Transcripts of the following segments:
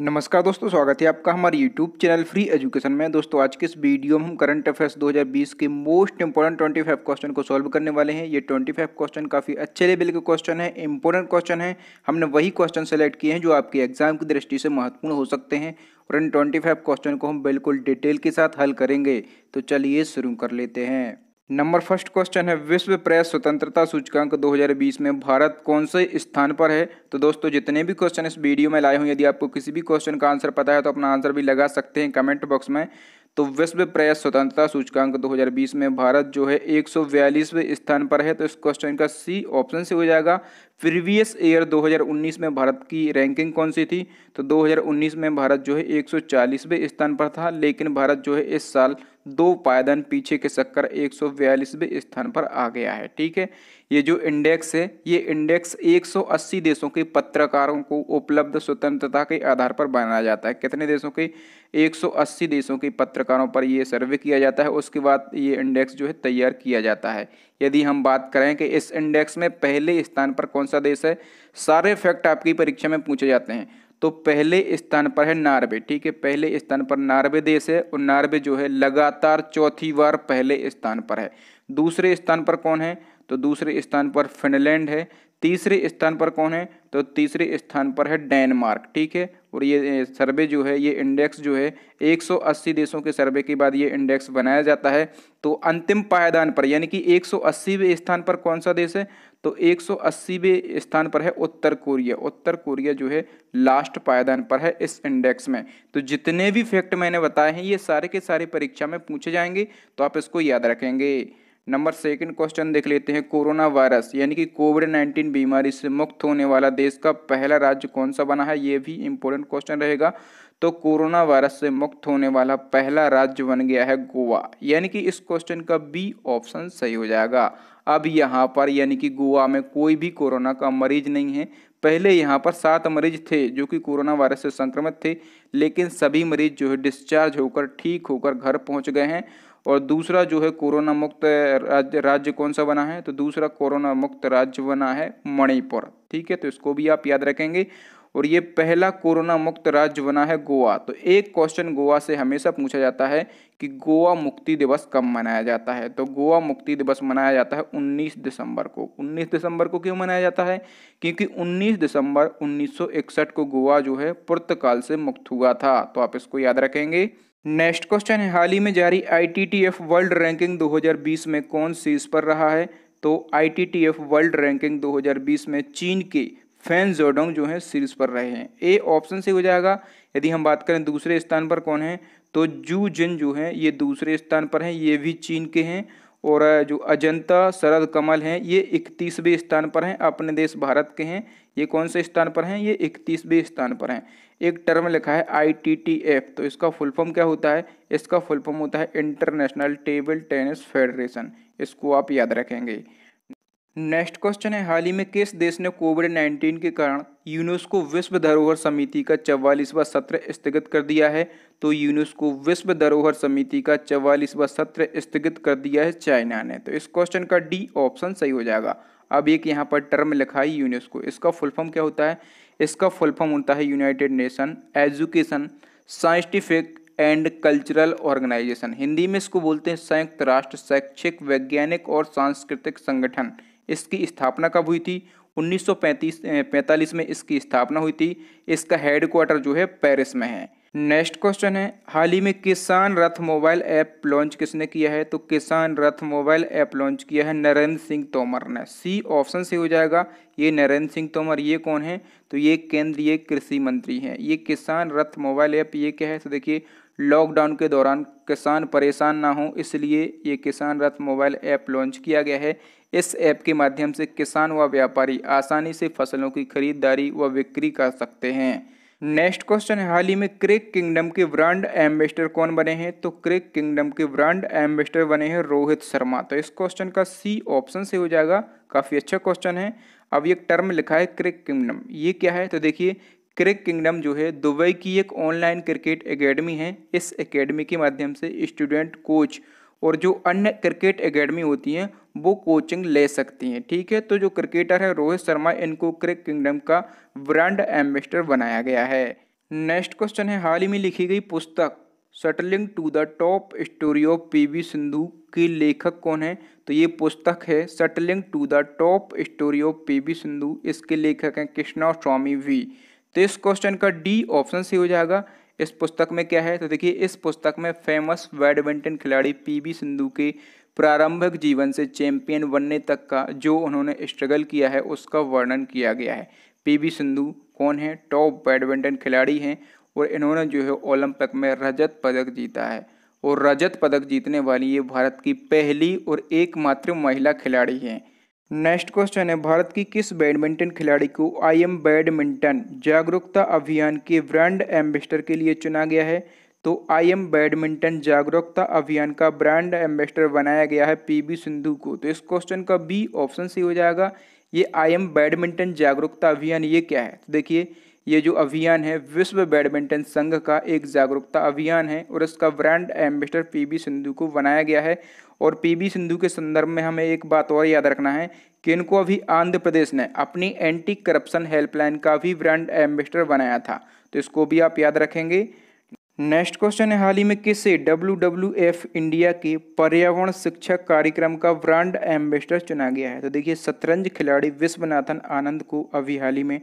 नमस्कार दोस्तों स्वागत है आपका हमारे यूट्यूब चैनल फ्री एजुकेशन में दोस्तों आज के इस वीडियो में हम करंट अफेयर्स 2020 के मोस्ट इंपॉर्टेंट 25 क्वेश्चन को सॉल्व करने वाले हैं ये 25 क्वेश्चन काफ़ी अच्छे लेवल के क्वेश्चन हैं इंपॉर्टेंट क्वेश्चन हैं हमने वही क्वेश्चन सेलेक्ट किए हैं जो आपके एग्जाम की दृष्टि से महत्वपूर्ण हो सकते हैं और इन ट्वेंटी क्वेश्चन को हम बिल्कुल डिटेल के साथ हल करेंगे तो चलिए शुरू कर लेते हैं नंबर फर्स्ट क्वेश्चन है विश्व प्रेस स्वतंत्रता सूचकांक 2020 में भारत कौन से स्थान पर है तो दोस्तों जितने भी क्वेश्चन इस वीडियो में लाए हुए यदि आपको किसी भी क्वेश्चन का आंसर पता है तो अपना आंसर भी लगा सकते हैं कमेंट बॉक्स में तो विश्व प्रेस स्वतंत्रता सूचकांक 2020 में भारत जो है एक स्थान पर है तो इस क्वेश्चन का सी ऑप्शन से हो जाएगा प्रीवियस ईयर 2019 में भारत की रैंकिंग कौन सी थी तो 2019 में भारत जो है 140वें स्थान पर था लेकिन भारत जो है इस साल दो पायदान पीछे के चक्कर एक स्थान पर आ गया है ठीक है ये जो इंडेक्स है ये इंडेक्स 180 देशों के पत्रकारों को उपलब्ध स्वतंत्रता के आधार पर बनाया जाता है कितने देशों के 180 देशों के पत्रकारों पर ये सर्वे किया जाता है उसके बाद ये इंडेक्स जो है तैयार किया जाता है यदि हम बात करें कि इस इंडेक्स में पहले स्थान पर कौन सा देश है सारे फैक्ट आपकी परीक्षा में पूछे जाते हैं तो पहले स्थान पर है नार्वे ठीक है पहले स्थान पर नार्वे देश है और नार्वे जो है लगातार चौथी बार पहले स्थान पर है दूसरे स्थान पर कौन है तो दूसरे स्थान पर फिनलैंड है तीसरे स्थान पर कौन है तो तीसरे स्थान पर है डेनमार्क ठीक है और ये सर्वे जो है ये इंडेक्स जो है 180 देशों के सर्वे के बाद ये इंडेक्स बनाया जाता है तो अंतिम पायदान पर यानी कि 180वें स्थान पर कौन सा देश है तो 180वें स्थान पर है उत्तर कोरिया उत्तर कोरिया जो है लास्ट पायदान पर है इस इंडेक्स में तो जितने भी फैक्ट मैंने बताए हैं ये सारे के सारे परीक्षा में पूछे जाएंगे तो आप इसको याद रखेंगे नंबर सेकंड क्वेश्चन देख लेते हैं कोरोना वायरस यानी कि कोविड नाइन्टीन बीमारी से मुक्त होने वाला देश का पहला राज्य कौन सा बना है ये भी इंपॉर्टेंट क्वेश्चन रहेगा तो कोरोना वायरस से मुक्त होने वाला पहला राज्य बन गया है गोवा यानी कि इस क्वेश्चन का बी ऑप्शन सही हो जाएगा अब यहाँ पर यानी कि गोवा में कोई भी कोरोना का मरीज नहीं है पहले यहाँ पर सात मरीज थे जो कि कोरोना वायरस से संक्रमित थे लेकिन सभी मरीज जो है डिस्चार्ज होकर ठीक होकर घर पहुँच गए हैं और दूसरा जो है कोरोना मुक्त राज्य राज्य कौन सा बना है तो दूसरा कोरोना मुक्त राज्य बना है मणिपुर ठीक है तो इसको भी आप याद रखेंगे और ये पहला कोरोना मुक्त राज्य बना है गोवा तो एक क्वेश्चन गोवा से हमेशा पूछा जाता है कि गोवा मुक्ति दिवस कब मनाया जाता है तो गोवा मुक्ति दिवस मनाया जाता है 19 दिसंबर को 19 दिसंबर को क्यों मनाया जाता है क्योंकि 19 दिसंबर 1961 को गोवा जो है पुर्तगाल से मुक्त हुआ था तो आप इसको याद रखेंगे नेक्स्ट क्वेश्चन है हाल ही में जारी आईटीटीएफ वर्ल्ड रैंकिंग 2020 में कौन शीर्ष पर रहा है तो आईटीटीएफ वर्ल्ड रैंकिंग 2020 में चीन के फैन जोडोंग जो हैं शीर्ष पर रहे हैं ए ऑप्शन से हो जाएगा यदि हम बात करें दूसरे स्थान पर कौन है तो जू जिन जो हैं ये दूसरे स्थान पर हैं ये भी चीन के हैं और जो अजंता शरद कमल हैं ये इकतीसवें स्थान पर हैं अपने देश भारत के हैं ये कौन से स्थान पर हैं ये इकतीसवें स्थान पर हैं एक टर्म लिखा है आई टी टी एफ तो इसका फुल फॉर्म क्या होता है इसका फुल फॉर्म होता है इंटरनेशनल टेबल टेनिस फेडरेशन इसको आप याद रखेंगे नेक्स्ट क्वेश्चन है हाल ही में किस देश ने कोविड नाइन्टीन के कारण यूनेस्को विश्व धरोहर समिति का चवालीसवा सत्र स्थगित कर दिया है तो यूनेस्को विश्व धरोहर समिति का चवालीसवा सत्र स्थगित कर दिया है चाइना ने तो इस क्वेश्चन का डी ऑप्शन सही हो जाएगा अब एक यहाँ पर टर्म लिखा है यूनेस्को इसका फुल फॉर्म क्या होता है इसका फुल फॉर्म होता है united nation education scientific and cultural organisation Hindi में इसको बोलते हैं संयुक्त राष्ट्र शैक्षिक वैज्ञानिक और सांस्कृतिक संगठन इसकी स्थापना कब हुई थी 1935 45 में इसकी स्थापना हुई थी इसका हेडक्वार्टर जो है पेरिस में है नेक्स्ट क्वेश्चन है हाल ही में किसान रथ मोबाइल ऐप लॉन्च किसने किया है तो किसान रथ मोबाइल ऐप लॉन्च किया है नरेंद्र सिंह तोमर ने सी ऑप्शन से हो जाएगा ये नरेंद्र सिंह तोमर ये कौन है तो ये केंद्रीय कृषि मंत्री हैं ये किसान रथ मोबाइल ऐप ये क्या है तो देखिए लॉकडाउन के दौरान किसान परेशान ना हो इसलिए ये किसान रथ मोबाइल ऐप लॉन्च किया गया है इस ऐप के माध्यम से किसान व व्यापारी आसानी से फसलों की खरीदारी व बिक्री कर सकते हैं नेक्स्ट क्वेश्चन है हाल ही में क्रिक किंगडम के ब्रांड एम्बेसडर कौन बने हैं तो क्रिक किंगडम के ब्रांड एम्बेसडर बने हैं रोहित शर्मा तो इस क्वेश्चन का सी ऑप्शन से हो जाएगा काफ़ी अच्छा क्वेश्चन है अब एक टर्म लिखा है क्रिक किंगडम ये क्या है तो देखिए क्रिक किंगडम जो है दुबई की एक ऑनलाइन क्रिकेट अकेडमी है इस अकेडमी के माध्यम से स्टूडेंट कोच और जो अन्य क्रिकेट अकेडमी होती हैं वो कोचिंग ले सकती हैं ठीक है तो जो क्रिकेटर है रोहित शर्मा इनको क्रिक किंगडम का ब्रांड एम्बेसडर बनाया गया है नेक्स्ट क्वेश्चन है हाल ही में लिखी गई पुस्तक shuttling to the top story of P V Sindhu के लेखक कौन है तो ये पुस्तक है shuttling to the top story of P V Sindhu इसके लेखक हैं कृष्णा स्वामी वी तो इस क्वेश्चन का डी ऑप्शन से हो जाएगा इस पुस्तक में क्या है तो देखिए इस पुस्तक में फेमस बैडमिंटन खिलाड़ी पीवी सिंधु के प्रारंभिक जीवन से चैंपियन बनने तक का जो उन्होंने स्ट्रगल किया है उसका वर्णन किया गया है पीवी सिंधु कौन है टॉप बैडमिंटन खिलाड़ी हैं और इन्होंने जो है ओलंपिक में रजत पदक जीता है और रजत पदक जीतने वाली ये भारत की पहली और एकमात्र महिला खिलाड़ी हैं नेक्स्ट क्वेश्चन है भारत की किस बैडमिंटन खिलाड़ी को आई एम बैडमिंटन जागरूकता अभियान के ब्रांड एम्बेसडर के लिए चुना गया है तो आई एम बैडमिंटन जागरूकता अभियान का ब्रांड एम्बेसडर बनाया गया है बी सिंधु को तो इस क्वेश्चन का बी ऑप्शन सही हो जाएगा ये आई एम बैडमिंटन जागरूकता अभियान ये क्या है तो देखिए ये जो अभियान है विश्व बैडमिंटन संघ का एक जागरूकता अभियान है और इसका ब्रांड एम्बेसडर बी सिंधु को बनाया गया है और बी सिंधु के संदर्भ में हमें एक बात और याद रखना है कि इनको अभी आंध्र प्रदेश ने अपनी एंटी करप्शन हेल्पलाइन का भी ब्रांड एम्बेसडर बनाया था तो इसको भी आप याद रखेंगे नेक्स्ट क्वेश्चन है हाल ही में किसे डब्ल्यू इंडिया के पर्यावरण शिक्षा कार्यक्रम का ब्रांड एम्बेसडर चुना गया है तो देखिए शतरंज खिलाड़ी विश्वनाथन आनंद को अभी हाल ही में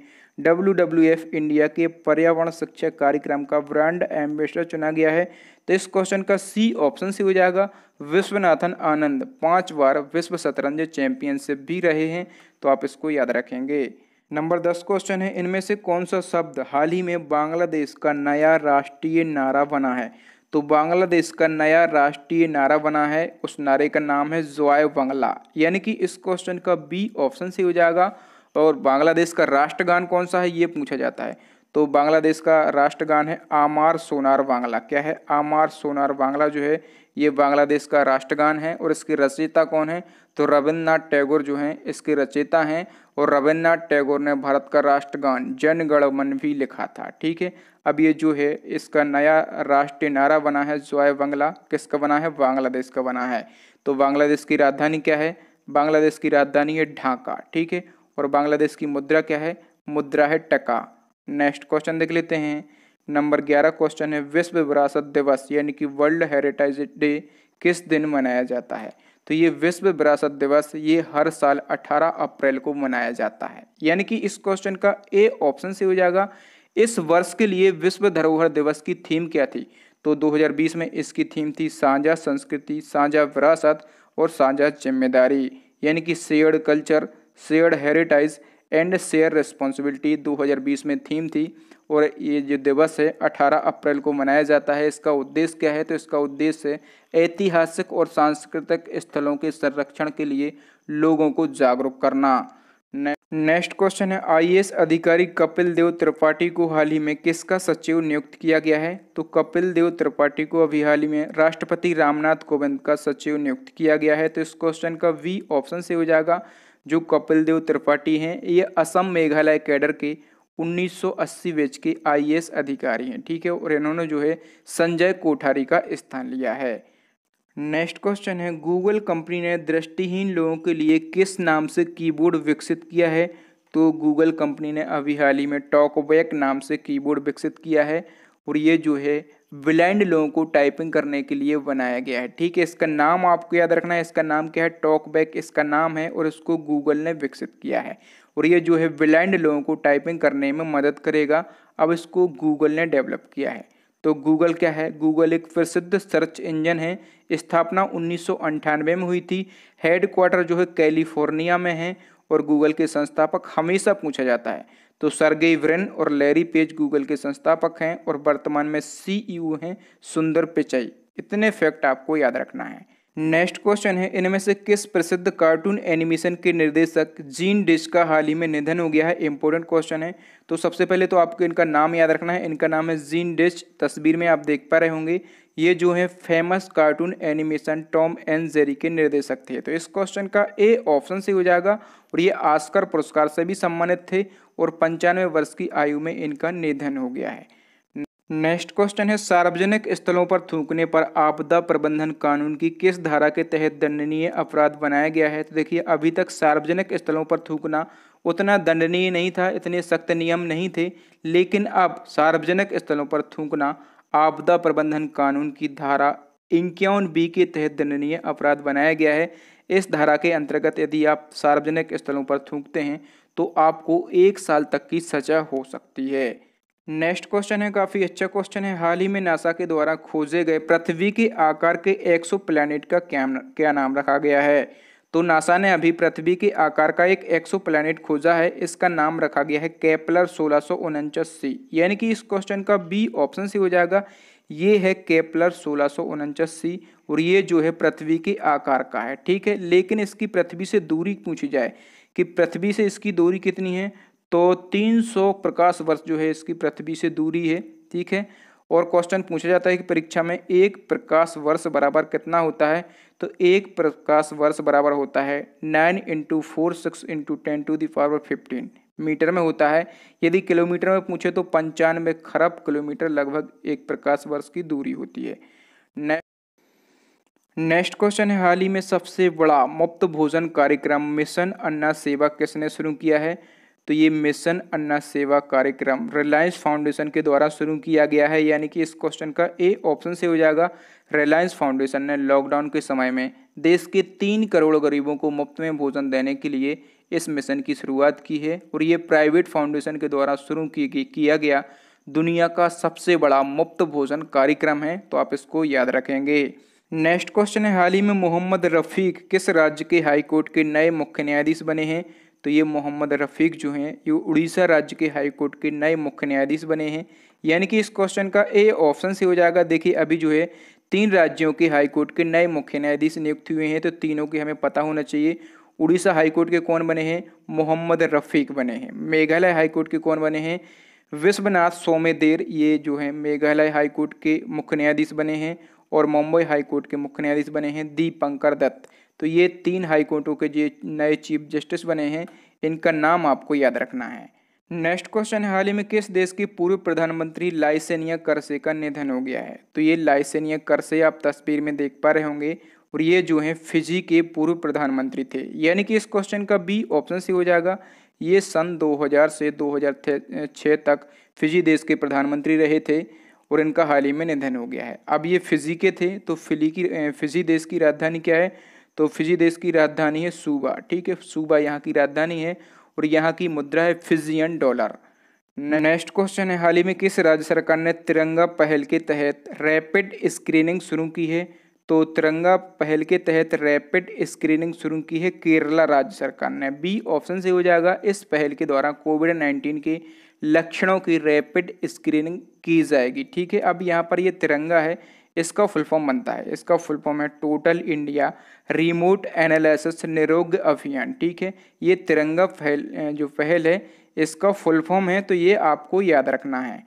डब्ल्यू इंडिया के पर्यावरण शिक्षा कार्यक्रम का ब्रांड एम्बेसडर चुना गया है तो इस क्वेश्चन का सी ऑप्शन से हो जाएगा विश्वनाथन आनंद पांच बार विश्व शतरंज चैंपियनशिप भी रहे हैं तो आप इसको याद रखेंगे नंबर दस क्वेश्चन है इनमें से कौन सा शब्द हाल ही में बांग्लादेश का नया राष्ट्रीय नारा बना है तो बांग्लादेश का नया राष्ट्रीय नारा बना है उस नारे का नाम है जोय बंगला यानी कि इस क्वेश्चन का बी ऑप्शन से हो जाएगा और बांग्लादेश का राष्ट्रगान कौन सा है ये पूछा जाता है तो बांग्लादेश का राष्ट्रगान है आमार सोनार बांग्ला क्या है आमार सोनार बांग्ला जो है ये बांग्लादेश का राष्ट्रगान है और इसकी रचयिता कौन है तो रविन्द्रनाथ टैगोर जो हैं इसकी रचयिता हैं और रविन्द्रनाथ टैगोर ने भारत का राष्ट्रगान जनगणमन भी लिखा था ठीक है अब ये जो है इसका नया राष्ट्रीय नारा बना है जो है बंगला किसका बना है बांग्लादेश का बना है तो बांग्लादेश की राजधानी क्या है बांग्लादेश की राजधानी है ढाका ठीक है और बांग्लादेश की मुद्रा क्या है मुद्रा है टका नेक्स्ट क्वेश्चन देख लेते हैं नंबर ग्यारह क्वेश्चन है विश्व विरासत दिवस यानी कि वर्ल्ड हेरिटेज डे किस दिन मनाया जाता है तो ये विश्व विरासत दिवस ये हर साल 18 अप्रैल को मनाया जाता है यानी कि इस क्वेश्चन का ए ऑप्शन से हो जाएगा इस वर्ष के लिए विश्व धरोहर दिवस की थीम क्या थी तो 2020 में इसकी थीम थी साझा संस्कृति साझा विरासत और साझा जिम्मेदारी यानी कि shared culture shared heritage and share responsibility दो में थीम थी और ये जो दिवस है अठारह अप्रैल को मनाया जाता है इसका उद्देश्य क्या है तो इसका उद्देश्य है ऐतिहासिक और सांस्कृतिक स्थलों के संरक्षण के लिए लोगों को जागरूक करना नेक्स्ट क्वेश्चन है आईएएस अधिकारी कपिल देव त्रिपाठी को हाल ही में किसका सचिव नियुक्त किया गया है तो कपिल देव त्रिपाठी को अभी हाल ही में राष्ट्रपति रामनाथ कोविंद का सचिव नियुक्त किया गया है तो इस क्वेश्चन का वी ऑप्शन से हो जाएगा जो कपिल देव त्रिपाठी हैं ये असम मेघालय कैडर के 1980 बैच के आईएएस अधिकारी हैं ठीक है और इन्होंने जो है संजय कोठारी का स्थान लिया है नेक्स्ट क्वेश्चन है गूगल कंपनी ने दृष्टिहीन लोगों के लिए किस नाम से कीबोर्ड विकसित किया है तो गूगल कंपनी ने अभी हाल ही में टॉकबैक नाम से कीबोर्ड विकसित किया है और ये जो है ब्लाइंड लोगों को टाइपिंग करने के लिए बनाया गया है ठीक है इसका नाम आपको याद रखना है इसका नाम क्या है टॉकबैक इसका नाम है और इसको गूगल ने विकसित किया है और ये जो है ब्लाइंड लोगों को टाइपिंग करने में मदद करेगा अब इसको गूगल ने डेवलप किया है तो गूगल क्या है गूगल एक प्रसिद्ध सर्च इंजन है स्थापना उन्नीस में हुई थी हेडक्वार्टर जो है कैलिफोर्निया में है और गूगल के संस्थापक हमेशा पूछा जाता है तो सरगे व्रेन और लैरी पेज गूगल के संस्थापक हैं और वर्तमान में सीईओ e हैं सुंदर पिचाई इतने फैक्ट आपको याद रखना है नेक्स्ट क्वेश्चन है इनमें से किस प्रसिद्ध कार्टून एनिमेशन के निर्देशक जीन डिश का हाल ही में निधन हो गया है इंपॉर्टेंट क्वेश्चन है तो सबसे पहले तो आपको इनका नाम याद रखना है इनका नाम है जीन डिश तस्वीर में आप देख पा रहे होंगे ये जो है famous cartoon animation Tom and Jerry के निर्देशक थे तो इस क्वेश्चन का ए ऑप्शन से हो जाएगा और ये आस्कर पुरस्कार से भी सम्मानित थे और पंचानवे वर्ष की आयु में इनका निधन हो गया है नेक्स्ट क्वेश्चन है सार्वजनिक स्थलों पर थूकने पर आपदा प्रबंधन कानून की किस धारा के तहत दंडनीय अपराध बनाया गया है तो देखिए अभी तक सार्वजनिक स्थलों पर थूकना उतना दंडनीय नहीं था इतने सख्त नियम नहीं थे लेकिन अब सार्वजनिक स्थलों पर थूकना आपदा प्रबंधन कानून की धारा इक्यावन बी के तहत दंडनीय अपराध बनाया गया है इस धारा के अंतर्गत यदि आप सार्वजनिक स्थलों पर थूकते हैं तो आपको एक साल तक की सजा हो सकती है नेक्स्ट क्वेश्चन है काफ़ी अच्छा क्वेश्चन है हाल ही में नासा के द्वारा खोजे गए पृथ्वी के आकार के 100 प्लैनेट का क्या क्या नाम रखा गया है तो नासा ने अभी पृथ्वी के आकार का एक 100 प्लैनेट खोजा है इसका नाम रखा गया है केपलर सोलह सी यानी कि इस क्वेश्चन का बी ऑप्शन सी हो जाएगा ये है केपलर सोलह सी और ये जो है पृथ्वी के आकार का है ठीक है लेकिन इसकी पृथ्वी से दूरी पूछी जाए कि पृथ्वी से इसकी दूरी कितनी है तो 300 प्रकाश वर्ष जो है इसकी पृथ्वी से दूरी है ठीक है और क्वेश्चन पूछा जाता है कि परीक्षा में एक प्रकाश वर्ष बराबर कितना होता है तो एक प्रकाश वर्ष बराबर होता है nine into four six into ten to the power fifteen metre में होता है यदि किलोमीटर में पूछे तो पंचानवे खरब किलोमीटर लगभग एक प्रकाश वर्ष की दूरी होती है नेक्स्ट क्वेश्चन है हाल ही में सबसे बड़ा मुफ्त भोजन कार्यक्रम मिशन अन्ना सेवा किसने शुरू किया है तो ये मिशन अन्ना सेवा कार्यक्रम रिलायंस फाउंडेशन के द्वारा शुरू किया गया है यानी कि इस क्वेश्चन का ए ऑप्शन से हो जाएगा रिलायंस फाउंडेशन ने लॉकडाउन के समय में देश के तीन करोड़ गरीबों को मुफ्त में भोजन देने के लिए इस मिशन की शुरुआत की है और ये प्राइवेट फाउंडेशन के द्वारा शुरू किया गया दुनिया का सबसे बड़ा मुफ्त भोजन कार्यक्रम है तो आप इसको याद रखेंगे नेक्स्ट क्वेश्चन है हाल ही में मोहम्मद रफ़ीक किस राज्य के हाईकोर्ट के नए मुख्य न्यायाधीश बने हैं तो ये मोहम्मद रफ़ीक जो हैं ये उड़ीसा राज्य के हाई कोर्ट के नए मुख्य न्यायाधीश बने हैं यानी कि इस क्वेश्चन का ए ऑप्शन से हो जाएगा देखिए अभी जो है तीन राज्यों के हाई कोर्ट के नए मुख्य न्यायाधीश नियुक्त हुए हैं तो तीनों के हमें पता होना चाहिए उड़ीसा हाईकोर्ट के कौन बने हैं मोहम्मद रफ़ीक बने हैं मेघालय हाईकोर्ट के कौन बने हैं विश्वनाथ सोमेदेर ये जो है मेघालय हाईकोर्ट के मुख्य न्यायाधीश बने हैं और मुंबई हाईकोर्ट के मुख्य न्यायाधीश बने हैं दीपंकर दत्त तो ये तीन हाई कोर्टों के जो नए चीफ जस्टिस बने हैं इनका नाम आपको याद रखना है नेक्स्ट क्वेश्चन है हाल ही में किस देश की पूर्व प्रधानमंत्री लाइसेनिया करसे का निधन हो गया है तो ये लाइसेनिया करसे आप तस्वीर में देख पा रहे होंगे और ये जो है फिजी के पूर्व प्रधानमंत्री थे यानी कि इस क्वेश्चन का बी ऑप्शन सी हो जाएगा ये सन 2000 से 2006 तक फिजी देश के प्रधानमंत्री रहे थे और इनका हाल ही में निधन हो गया है अब ये फिजी के थे तो फिली की फिजी देश की राजधानी क्या है तो फिजी देश की राजधानी है सूबा ठीक है सूबा यहाँ की राजधानी है और यहाँ की मुद्रा है फिजियन डॉलर नेक्स्ट क्वेश्चन है हाल ही में किस राज्य सरकार ने तिरंगा पहल के तहत रैपिड स्क्रीनिंग शुरू की है तो तिरंगा पहल के तहत रैपिड स्क्रीनिंग शुरू की है केरला राज्य सरकार ने बी ऑप्शन से हो जाएगा इस पहल के द्वारा कोविड नाइन्टीन के लक्षणों की रैपिड स्क्रीनिंग की जाएगी ठीक है अब यहाँ पर ये तिरंगा है इसका फुल फॉर्म बनता है इसका फुल फॉर्म है टोटल इंडिया रिमोट एनालिसिस निरोग अभियान ठीक है ये तिरंगा फहल जो पहल है इसका फुल फॉर्म है तो ये आपको याद रखना है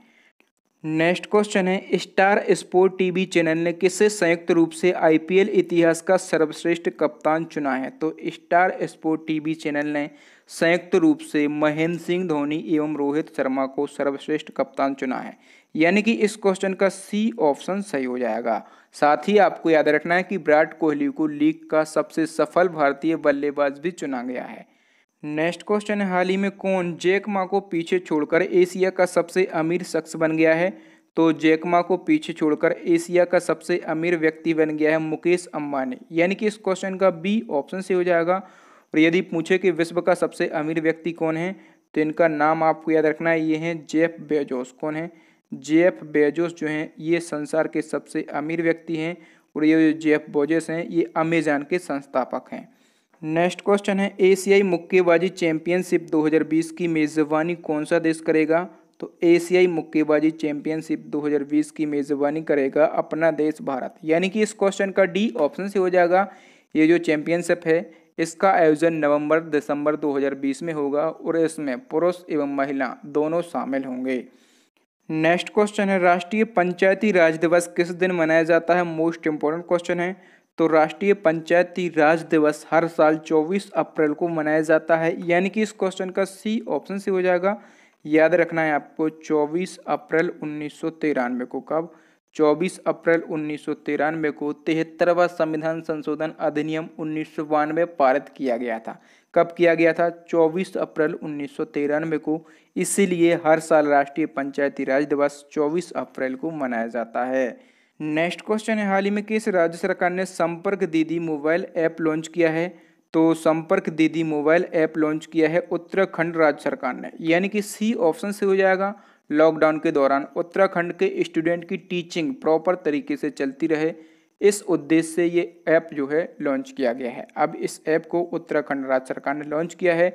नेक्स्ट क्वेश्चन है स्टार स्पोर्ट टीवी चैनल ने किसे संयुक्त रूप से आईपीएल इतिहास का सर्वश्रेष्ठ कप्तान चुना है तो स्टार स्पोर्ट टीवी चैनल ने संयुक्त रूप से महेंद्र सिंह धोनी एवं रोहित शर्मा को सर्वश्रेष्ठ कप्तान चुना है यानी कि इस क्वेश्चन का सी ऑप्शन सही हो जाएगा साथ ही आपको याद रखना है कि विराट कोहली को लीग का सबसे सफल भारतीय बल्लेबाज भी चुना गया है नेक्स्ट क्वेश्चन है हाल ही में कौन जेकमा को पीछे छोड़कर एशिया का सबसे अमीर शख्स बन गया है तो जेकमा को पीछे छोड़कर एशिया का सबसे अमीर व्यक्ति बन गया है मुकेश अंबानी यानी कि इस क्वेश्चन का बी ऑप्शन से हो जाएगा और यदि पूछे कि विश्व का सबसे अमीर व्यक्ति कौन है तो इनका नाम आपको याद रखना है ये हैं जेफ बेजोस कौन है जेफ बेजोस जो हैं ये संसार के सबसे अमीर व्यक्ति हैं और ये जो जेफ बोजेस हैं ये अमेजान के संस्थापक हैं नेक्स्ट क्वेश्चन है एशियाई मुक्केबाजी चैंपियनशिप 2020 की मेज़बानी कौन सा देश करेगा तो एशियाई मुक्केबाजी चैंपियनशिप 2020 की मेज़बानी करेगा अपना देश भारत यानी कि इस क्वेश्चन का डी ऑप्शन से हो जाएगा ये जो चैंपियनशिप है इसका आयोजन नवंबर दिसंबर 2020 में होगा और इसमें पुरुष एवं महिला दोनों शामिल होंगे नेक्स्ट क्वेश्चन है राष्ट्रीय पंचायती राज दिवस किस दिन मनाया जाता है मोस्ट इम्पोर्टेंट क्वेश्चन है तो राष्ट्रीय पंचायती राज दिवस हर साल 24 अप्रैल को मनाया जाता है यानी कि इस क्वेश्चन का सी ऑप्शन से हो जाएगा याद रखना है आपको 24 अप्रैल उन्नीस को कब 24 अप्रैल उन्नीस को तिहत्तरवा संविधान संशोधन अधिनियम उन्नीस पारित किया गया था कब किया गया था 24 अप्रैल उन्नीस को इसीलिए हर साल राष्ट्रीय पंचायती राज दिवस 24 अप्रैल को मनाया जाता है नेक्स्ट क्वेश्चन है हाल ही में किस राज्य सरकार ने संपर्क दीदी मोबाइल ऐप लॉन्च किया है तो संपर्क दीदी मोबाइल ऐप लॉन्च किया है उत्तराखंड राज्य सरकार ने यानी कि सी ऑप्शन से हो जाएगा लॉकडाउन के दौरान उत्तराखंड के स्टूडेंट की टीचिंग प्रॉपर तरीके से चलती रहे इस उद्देश्य से ये ऐप जो है लॉन्च किया गया है अब इस ऐप को उत्तराखंड राज्य सरकार ने लॉन्च किया है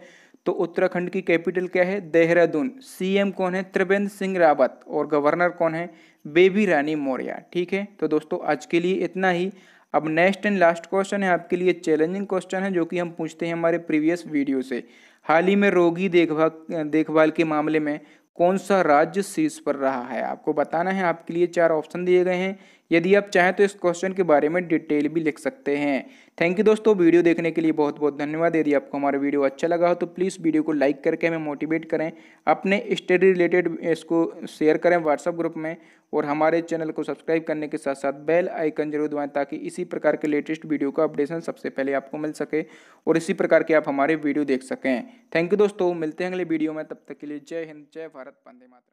तो उत्तराखंड की कैपिटल क्या है देहरादून सीएम कौन है त्रिवेंद्र सिंह रावत और गवर्नर कौन है बेबी रानी मौर्य ठीक है तो दोस्तों आज के लिए इतना ही अब नेक्स्ट एंड लास्ट क्वेश्चन है आपके लिए चैलेंजिंग क्वेश्चन है जो कि हम पूछते हैं हमारे प्रीवियस वीडियो से हाल ही में रोगी देखभाल देखभाल के मामले में कौन सा राज्य शीर्ष पर रहा है आपको बताना है आपके लिए चार ऑप्शन दिए गए हैं यदि आप चाहें तो इस क्वेश्चन के बारे में डिटेल भी लिख सकते हैं थैंक यू दोस्तों वीडियो देखने के लिए बहुत बहुत धन्यवाद यदि आपको हमारा वीडियो अच्छा लगा हो तो प्लीज़ वीडियो को लाइक करके हमें मोटिवेट करें अपने स्टडी रिलेटेड इसको शेयर करें व्हाट्सअप ग्रुप में और हमारे चैनल को सब्सक्राइब करने के साथ साथ बेल आइकन जरूर दबाएं ताकि इसी प्रकार के लेटेस्ट वीडियो का अपडेशन सबसे पहले आपको मिल सके और इसी प्रकार के आप हमारे वीडियो देख सकें थैंक यू दोस्तों मिलते हैं अगले वीडियो में तब तक के लिए जय हिंद जय भारत पंदे मात्रा